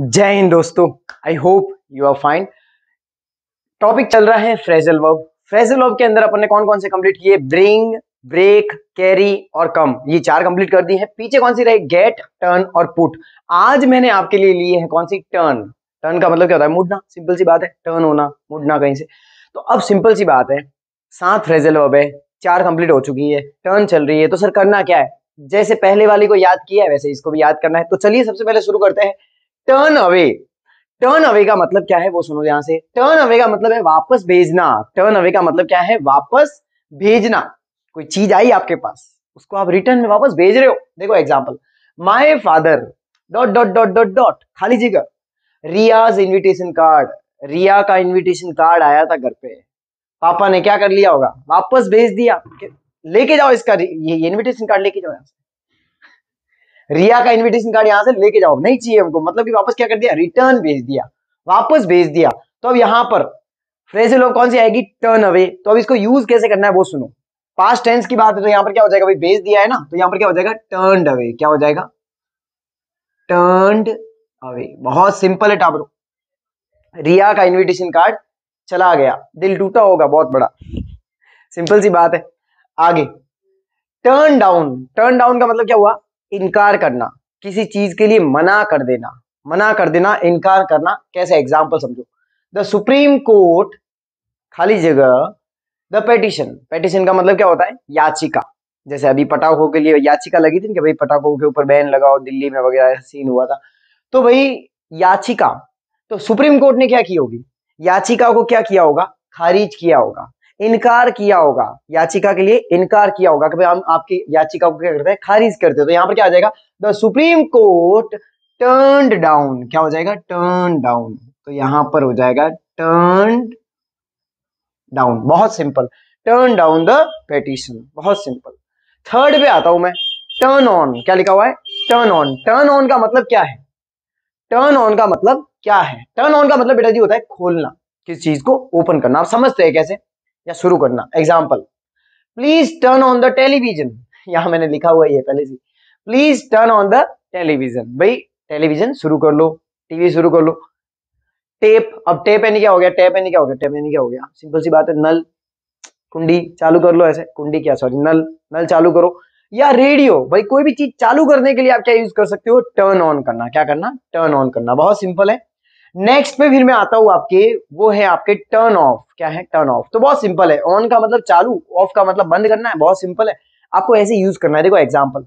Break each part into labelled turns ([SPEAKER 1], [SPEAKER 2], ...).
[SPEAKER 1] जय हिंद दोस्तों I hope you are fine topic चल रहा है फ्रेजल वर्ब फ्रेजल वर्ब के अंदर अपन ने कौन कौन से कंप्लीट किए ब्रिंग ब्रेक कैरी और कम ये चार कंप्लीट कर दी है पीछे कौन सी रही गेट टर्न और पुट आज मैंने आपके लिए लिए है कौन सी टर्न टर्न का मतलब क्या होता है मुड़ना सिंपल सी बात है टर्न होना मुड़ना कहीं से तो अब सिंपल सी बात है सात फ्रेजल वर्ब है चार कंप्लीट हो चुकी है टर्न चल रही है तो सर करना क्या है जैसे पहले वाली को याद किया है वैसे इसको भी याद करना है तो चलिए सबसे पहले शुरू करते हैं टर्न अवे टर्न अवे का मतलब क्या है वो सुनो यहां से टर्न अवे का मतलब है वापस भेजना टर्न अवे का मतलब क्या है वापस भेजना कोई चीज आई आपके पास उसको आप रिटर्न में वापस भेज रहे हो देखो example my father dot dot dot dot dot खाली जगह रियाज इन्विटेशन कार्ड रिया का इन्विटेशन कार्ड आया था घर पे पापा ने क्या कर लिया होगा वापस भेज दिया लेके जाओ इसका ये इन्विटेशन कार्ड लेके जाओ रिया का इन्विटेशन कार्ड यहाँ से लेके जाओ नहीं चाहिए हमको मतलब कि वापस क्या कर दिया रिटर्न भेज दिया वापस भेज दिया तो अब यहाँ पर फ्रेजल ऑफ कौन सी आएगी टर्न अवे तो अब इसको यूज कैसे करना है वो सुनो पास टेंस की बात है तो यहाँ पर क्या हो जाएगा भाई भेज दिया है ना तो यहाँ पर क्या हो जाएगा टर्न अवे क्या हो जाएगा टर्न अवे बहुत सिंपल है टाबरू रिया का इन्विटेशन कार्ड चला गया दिल टूटा होगा बहुत बड़ा सिंपल सी बात है आगे टर्न डाउन टर्न डाउन का मतलब क्या हुआ इनकार करना किसी चीज के लिए मना कर देना मना कर देना इनकार करना कैसे एग्जाम्पल समझो द सुप्रीम कोर्ट खाली जगह द पेटिशन पेटिशन का मतलब क्या होता है याचिका जैसे अभी पटाखों के लिए याचिका लगी थी कि भाई पटाखों के ऊपर बैन लगाओ दिल्ली में वगैरह सीन हुआ था तो भाई याचिका तो सुप्रीम कोर्ट ने क्या की होगी याचिका को क्या किया होगा खारिज किया होगा इनकार किया होगा याचिका के लिए इनकार किया होगा कि भाई हम आपकी याचिका को क्या करते हैं खारिज करते हैं तो यहां पर क्या आ जाएगा the supreme court turn down क्या हो जाएगा टर्न डाउन तो यहां पर हो जाएगा टर्न डाउन बहुत simple turn down the petition बहुत सिंपल थर्ड पे आता हूं मैं टर्न ऑन क्या लिखा हुआ है टर्न ऑन टर्न ऑन का मतलब क्या है टर्न ऑन का मतलब क्या है टर्न ऑन का मतलब बेटा जी होता है खोलना किस चीज को ओपन करना आप समझते हैं कैसे या शुरू करना example please turn on the television यहां मैंने लिखा हुआ है पहले से please turn on the television भाई टेलीविजन शुरू कर लो टीवी शुरू कर लो टेप अब टेप यानी क्या हो गया टेप यानी क्या हो गया टेप यानी क्या हो गया सिंपल सी बात है नल कुंडी चालू कर लो ऐसे कुंडी क्या सॉरी नल नल चालू करो या रेडियो भाई कोई भी चीज चालू करने के लिए आप क्या यूज कर सकते हो टर्न ऑन करना क्या करना टर्न ऑन करना बहुत सिंपल है नेक्स्ट पे फिर मैं आता हूँ आपके वो है आपके टर्न ऑफ क्या है टर्न ऑफ तो बहुत सिंपल है ऑन का मतलब चालू ऑफ का मतलब बंद करना है बहुत सिंपल है आपको ऐसे यूज करना है देखो एग्जाम्पल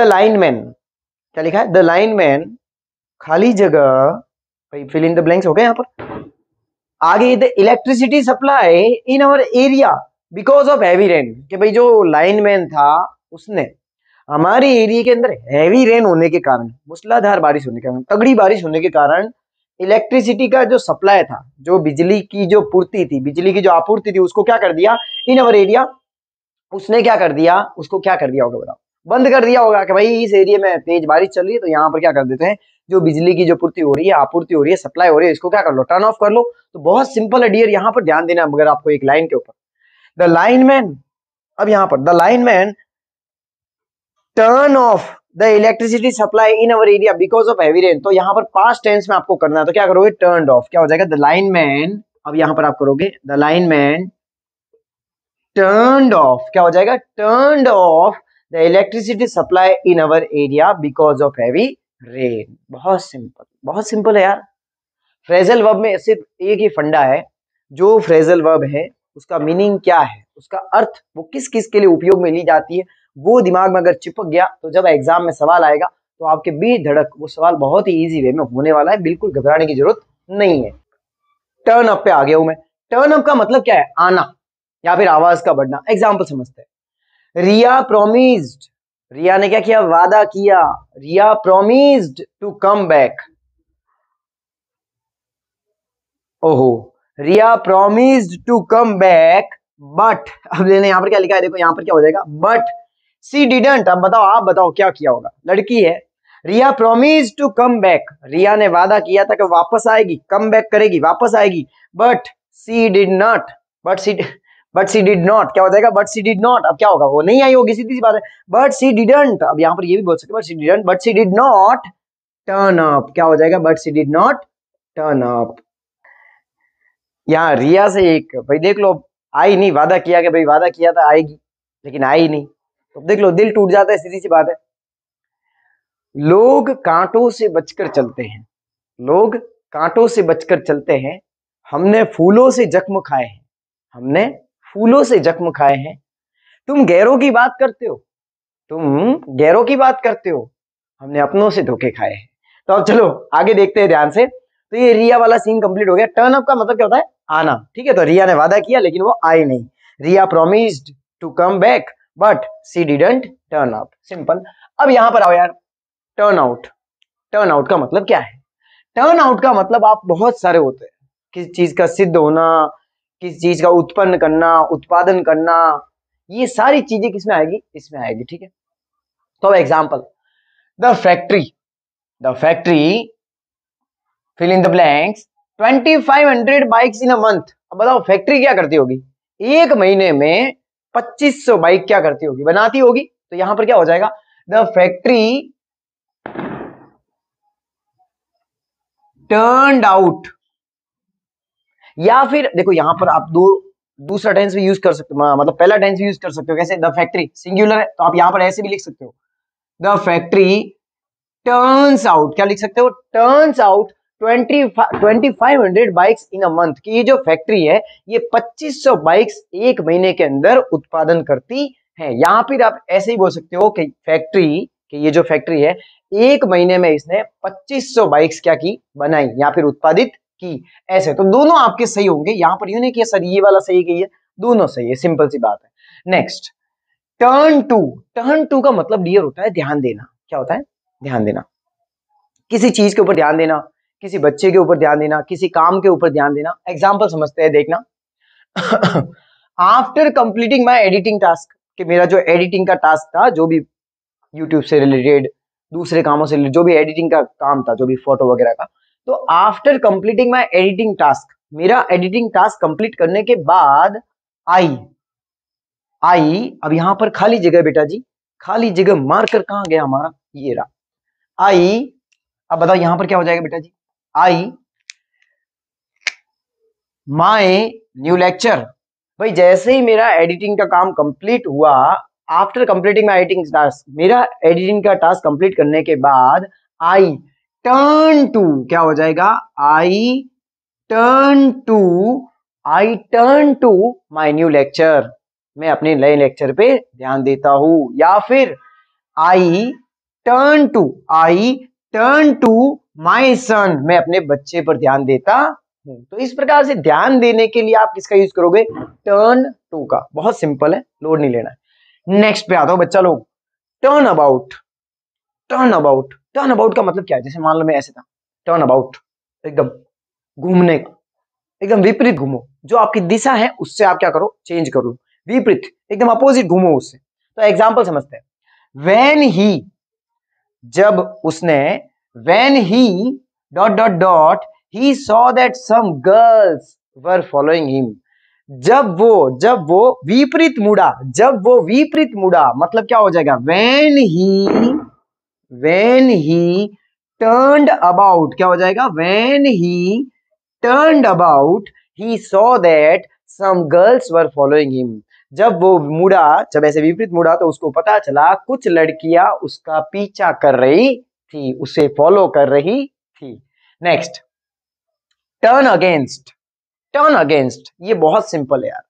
[SPEAKER 1] द लाइन मैन क्या लिखा है द लाइन मैन खाली जगह भाई फिल इन द ब्लैंक्स हो गए यहाँ पर आगे the electricity supply in our area because of heavy rain कि भाई जो लाइन मैन था उसने हमारे एरिया के अंदर हैवी रेन होने के कारण मूसलाधार बारिश होने के कारण तगड़ी बारिश होने के कारण इलेक्ट्रिसिटी का जो सप्लाई था जो बिजली की जो पूर्ति थी बिजली की जो आपूर्ति थी उसको क्या कर दिया इन अवर एरिया उसने क्या कर दिया उसको क्या कर दिया होगा बताओ बंद कर दिया होगा कि भाई इस एरिया में तेज बारिश चल रही है तो यहाँ पर क्या कर देते हैं जो बिजली की जो पूर्ति हो रही है आपूर्ति हो रही है सप्लाई हो रही है इसको क्या कर लो टर्न ऑफ कर लो तो बहुत सिंपल है डियर यहाँ पर ध्यान देना मगर आपको एक लाइन के ऊपर द लाइन मैन अब यहाँ पर the lineman turn off the electricity supply in our area because of heavy rain तो यहाँ पर पास टेंस में आपको करना है तो क्या करोगे टर्न ऑफ क्या हो जाएगा द लाइन मैन अब यहाँ पर आप करोगे the lineman turn off क्या हो जाएगा turn off the electricity supply in our area because of heavy rain बहुत सिंपल बहुत सिंपल है यार फ्रेजल वर्ब में सिर्फ एक ही फंडा है जो फ्रेजल वर्ब है उसका मीनिंग क्या है उसका अर्थ वो किस किस के लिए उपयोग में ली जाती है वो दिमाग में अगर चिपक गया तो जब एग्जाम में सवाल आएगा तो आपके बी धड़क वो सवाल बहुत ही ईजी वे में होने वाला है बिल्कुल घबराने की जरूरत नहीं है टर्न अप पे आ गया हूं मैं टर्न अप का मतलब क्या है आना या फिर आवाज का बढ़ना एग्जाम्पल समझते हैं रिया प्रोमिस्ड रिया ने क्या किया वादा किया Riya promised to come back ओहो Riya promised to come back but अब लेने यहां पर क्या लिखा है देखो यहां पर क्या हो जाएगा बट सी डिडेंट अब बताओ आप बताओ क्या किया होगा लड़की है Riya promise to come back Riya ने वादा किया था कि वापस आएगी कम बैक करेगी वापस आएगी but she did not but she but she did not क्या हो जाएगा बट सी डिड नॉट अब क्या होगा वो नहीं आई होगी सीधी सी बात है बट सी डिडेंट अब यहाँ पर ये भी बोल सकते but she didn't but she did not turn up क्या हो जाएगा but she did not turn up यहाँ रिया से एक भाई देख लो आई नहीं वादा किया कि भाई वादा किया था आएगी लेकिन आई नहीं तो देख लो दिल टूट जाता है सीधी सी बात है लोग कांटों से बचकर चलते हैं लोग कांटों से बचकर चलते हैं हमने फूलों से जख्म खाए हैं हमने फूलों से जख्म खाए हैं तुम गैरों की बात करते हो तुम गैरों की बात करते हो हमने अपनों से धोखे खाए हैं तो अब चलो आगे देखते हैं ध्यान से तो ये रिया वाला सीन कंप्लीट हो गया टर्न अप का मतलब क्या होता है आना ठीक है तो रिया ने वादा किया लेकिन वो आई नहीं Riya promised to come back but she didn't turn out simple अब यहां पर आओ यार टर्न आउट टर्न आउट का मतलब क्या है टर्न आउट का मतलब आप बहुत सारे होते हैं किसी चीज का सिद्ध होना किसी चीज का उत्पन्न करना उत्पादन करना ये सारी चीजें किसमें आएगी इसमें आएगी ठीक है तो अब example the factory the factory fill in the blanks 2500 bikes in a month अब बताओ फैक्ट्री क्या करती होगी एक महीने में 2500 बाइक क्या करती होगी बनाती होगी तो यहां पर क्या हो जाएगा द फैक्ट्री टर्न आउट या फिर देखो यहां पर आप दो दूसरा टेंस भी यूज कर सकते हो मतलब पहला टेंस भी यूज कर सकते हो कैसे द फैक्ट्री सिंगुलर है तो आप यहां पर ऐसे भी लिख सकते हो द फैक्ट्री टर्न्स आउट क्या लिख सकते हो turns out 2500 bikes in a month की ये जो फैक्ट्री है ये 2500 बाइक्स एक महीने के अंदर उत्पादन करती है या पर आप ऐसे ही बोल सकते हो कि फैक्ट्री कि ये जो फैक्ट्री है एक महीने में इसने 2500 बाइक्स क्या की बनाई या फिर उत्पादित की ऐसे तो दोनों आपके सही होंगे यहां पर यू नहीं किया सर ये वाला सही कही है दोनों सही है सिंपल सी बात है next turn to turn to का मतलब डियर होता है ध्यान देना क्या होता है ध्यान देना किसी चीज के ऊपर ध्यान देना किसी बच्चे के ऊपर ध्यान देना किसी काम के ऊपर ध्यान देना एग्जाम्पल समझते हैं देखना after completing my editing task कि मेरा जो एडिटिंग का टास्क था जो भी यूट्यूब से रिलेटेड दूसरे कामों से जो भी एडिटिंग का काम था जो भी फोटो वगैरह का तो after completing my editing task मेरा एडिटिंग टास्क कंप्लीट करने के बाद आई आई अब यहां पर खाली जगह बेटा जी खाली जगह मारकर कहा गया हमारा ये रहा आई अब बताओ यहां पर क्या हो जाएगा बेटा जी आई माई न्यू लेक्चर भाई जैसे ही मेरा एडिटिंग का काम कंप्लीट हुआ after completing my editing task मेरा एडिटिंग का टास्क कंप्लीट करने के बाद आई टर्न टू क्या हो जाएगा I turn to I turn to my new lecture मैं अपने नए लेक्चर पे ध्यान देता हूं या फिर I turn to I turn to my son मैं अपने बच्चे पर ध्यान देता हूं तो इस प्रकार से ध्यान देने के लिए आप किसका यूज करोगे टर्न टू का बहुत सिंपल है लोड नहीं लेना नेक्स्ट पे आता हूं बच्चा लोग turn about turn about turn about का मतलब क्या है जैसे मान लो मैं ऐसे था टर्न अबाउट एकदम घूमने का एकदम विपरीत घूमो जो आपकी दिशा है उससे आप क्या करो चेंज करो विपरीत एकदम अपोजिट घूमो उससे तो एग्जाम्पल समझते हैं वेन ही जब उसने when he dot dot dot he saw that some girls were following him जब वो जब वो विपरीत मुड़ा जब वो विपरीत मुड़ा मतलब क्या हो जाएगा when he when he turned about क्या हो जाएगा when he turn about he saw that some girls were following him जब वो मुड़ा जब ऐसे विपरीत मुड़ा तो उसको पता चला कुछ लड़कियां उसका पीछा कर रही थी उसे फॉलो कर रही थी next turn against turn against ये बहुत सिंपल है यार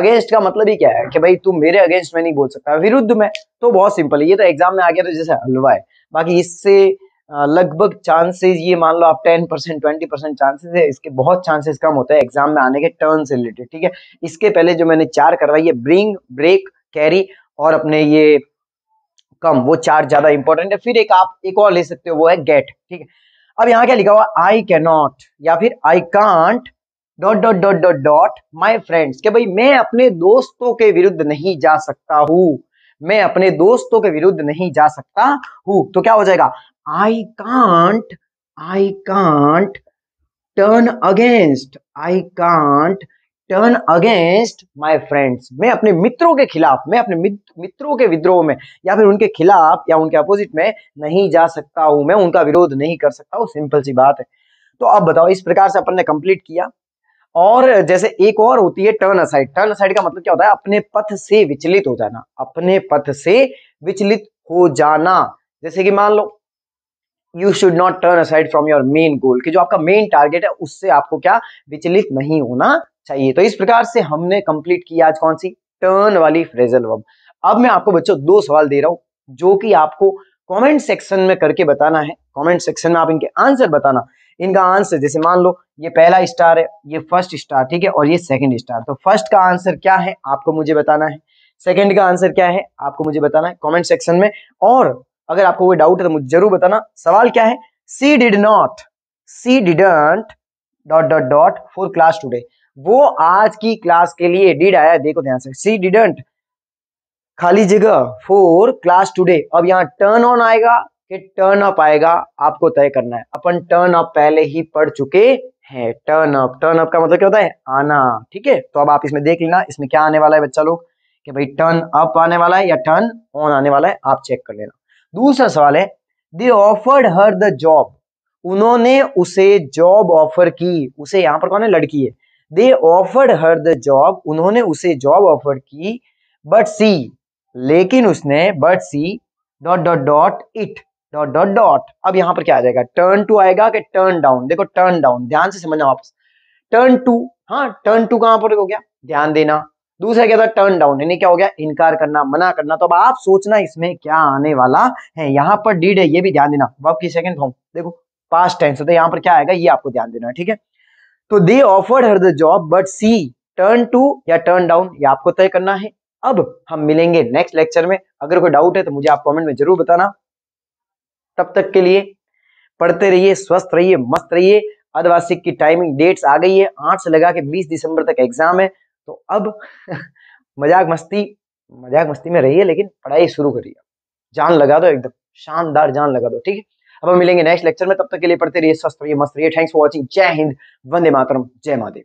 [SPEAKER 1] अगेंस्ट का मतलब ही क्या है कि भाई तू मेरे अगेंस्ट में नहीं बोल सकता विरुद्ध में तो बहुत सिंपल है ये तो एग्जाम में आ गया तो जैसे हलवा है बाकी इससे लगभग चांसेस ये मान लो आप ten percent twenty percent chances है इसके बहुत चांसेस कम होते हैं एग्जाम में आने के टर्न से रिलेटेड ठीक है इसके पहले जो मैंने चार करवाई है ब्रिंग ब्रेक कैरी और अपने ये कम वो चार ज्यादा इंपॉर्टेंट है फिर एक आप एक और ले सकते हो वो है गेट ठीक है अब यहाँ क्या लिखा हुआ आई कैन नॉट या फिर I can't dot dot dot dot dot my friends के भाई मैं अपने दोस्तों के विरुद्ध नहीं जा सकता हूँ मैं अपने दोस्तों के विरुद्ध नहीं जा सकता हूं तो क्या हो जाएगा I can't I can't turn against I can't turn against my friends मैं अपने मित्रों के खिलाफ मैं अपने मित्रों के विद्रोह में या फिर उनके खिलाफ या उनके अपोजिट में नहीं जा सकता हूं मैं उनका विरोध नहीं कर सकता हूं सिंपल सी बात है तो अब बताओ इस प्रकार से अपन ने कंप्लीट किया और जैसे एक और होती है टर्न असाइड टर्न असाइड का मतलब क्या होता है अपने पथ से विचलित हो जाना अपने पथ से विचलित हो जाना जैसे कि मान लो you should not turn aside from your main goal कि जो आपका मेन टारगेट है उससे आपको क्या विचलित नहीं होना चाहिए तो इस प्रकार से हमने कंप्लीट की आज कौन सी टर्न वाली फ्रेजल वर्ब अब मैं आपको बच्चों दो सवाल दे रहा हूं जो कि आपको कमेंट सेक्शन में करके बताना है कमेंट सेक्शन में आप इनके आंसर बताना इनका आंसर जैसे मान लो ये पहला स्टार है ये फर्स्ट स्टार ठीक है और ये सेकंड स्टार तो फर्स्ट का आंसर क्या है आपको मुझे बताना है सेकंड का आंसर क्या है आपको मुझे बताना है कमेंट सेक्शन में और अगर आपको कोई डाउट है तो मुझे जरूर बताना सवाल क्या है she did not she didn't dot dot dot for class today वो आज की क्लास के लिए डिड आया देखो ध्यान से सी डिडंट खाली जगह फोर क्लास टूडे अब यहाँ टर्न ऑन आएगा कि टर्न अप आएगा आपको तय करना है अपन टर्न अप पहले ही पढ़ चुके हैं टर्न अप टर्न अप का मतलब क्या होता है आना ठीक है तो अब आप इसमें देख लेना इसमें क्या आने वाला है बच्चा लोग कि भाई टर्न अप आने वाला है या टर्न ऑन आने वाला है आप चेक कर लेना दूसरा सवाल है they offered her the job उन्होंने उसे जॉब ऑफर की उसे यहाँ पर कौन है लड़की है they offered her the job उन्होंने उसे जॉब ऑफर की बट सी लेकिन उसने but she dot dot dot it dot dot dot अब यहां पर क्या आ जाएगा टर्न टू आएगा कि टर्न डाउन देखो टर्न डाउन ध्यान से समझना वापस टर्न टू हाँ टर्न टू कहां पर हो गया ध्यान देना दूसरा क्या था टर्न डाउन यानी क्या हो गया इनकार करना मना करना तो अब आप सोचना इसमें क्या आने वाला है यहां पर डीड है ये भी ध्यान देना वर्ब की सेकंड फॉर्म देखो पास्ट टेंस होता है यहाँ पर क्या आएगा ये आपको ध्यान देना ठीक है तो they offered her the job but she turn to या टर्न डाउन ये आपको तय करना है अब हम मिलेंगे नेक्स्ट लेक्चर में अगर कोई डाउट है तो मुझे आप कमेंट में जरूर बताना तब तक के लिए पढ़ते रहिए स्वस्थ रहिए मस्त रहिए अर्धवार्षिक की टाइमिंग डेट्स आ गई है आठ से लगा के बीस दिसंबर तक एग्जाम है तो अब मजाक मस्ती मजाक मस्ती में रहिए लेकिन पढ़ाई शुरू करिए जान लगा दो एकदम शानदार जान लगा दो ठीक है अब हम मिलेंगे नेक्स्ट लेक्चर में तब तक के लिए पढ़ते रहिए स्वस्थ रहिए मस्त रहिए थैंक्स फॉर वॉचिंग जय हिंद वंदे मातरम जय महादेव